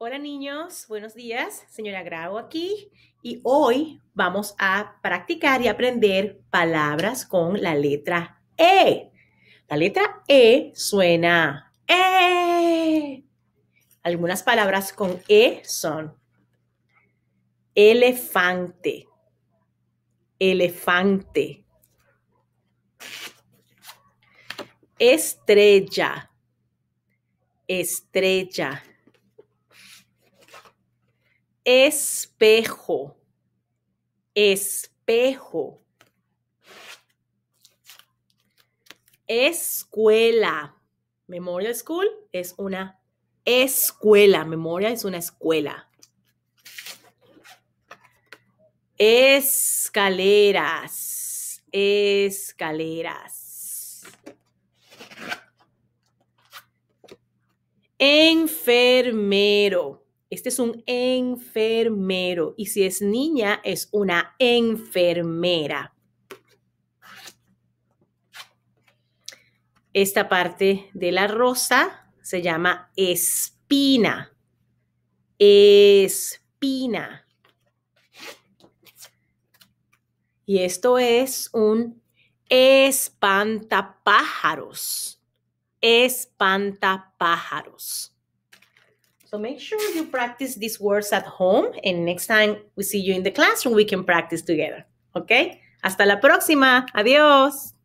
Hola niños, buenos días. Señora Grau aquí y hoy vamos a practicar y aprender palabras con la letra E. La letra E suena E. Algunas palabras con E son elefante, elefante, estrella, estrella espejo, espejo, escuela. Memorial School es una escuela, memoria es una escuela. Escaleras, escaleras. Enfermero este es un enfermero. Y si es niña, es una enfermera. Esta parte de la rosa se llama espina. Espina. Y esto es un espantapájaros. Espantapájaros. So make sure you practice these words at home and next time we see you in the classroom, we can practice together. Okay? Hasta la próxima. Adiós.